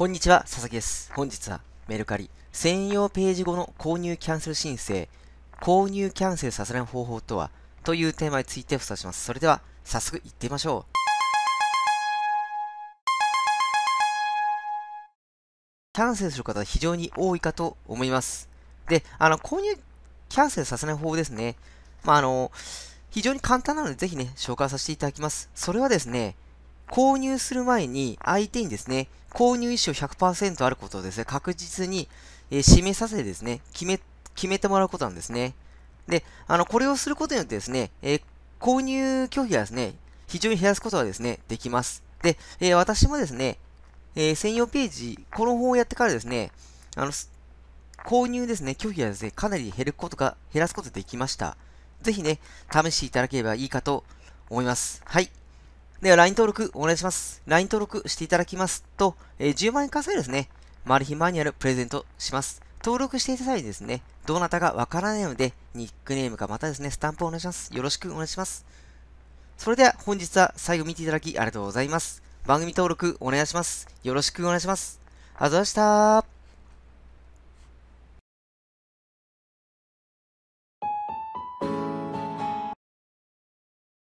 こんにちは、佐々木です。本日はメルカリ専用ページ後の購入キャンセル申請、購入キャンセルさせない方法とはというテーマについてお伝えします。それでは早速行ってみましょう。キャンセルする方非常に多いかと思います。で、あの、購入キャンセルさせない方法ですね。まあ、あの、非常に簡単なのでぜひね、紹介させていただきます。それはですね、購入する前に相手にですね、購入意思を100%あることをですね、確実に、えー、示させてですね、決め、決めてもらうことなんですね。で、あの、これをすることによってですね、えー、購入拒否はですね、非常に減らすことがですね、できます。で、えー、私もですね、え専用ページ、この方をやってからですね、あの、購入ですね、拒否はですね、かなり減ることが、減らすことができました。ぜひね、試していただければいいかと思います。はい。では LINE 登録お願いします。LINE 登録していただきますと、えー、10万円稼いですね、マル秘マニュアルプレゼントします。登録していた際にですね、どなたかわからないので、ニックネームかまたですね、スタンプをお願いします。よろしくお願いします。それでは本日は最後見ていただきありがとうございます。番組登録お願いします。よろしくお願いします。ありがとうございました。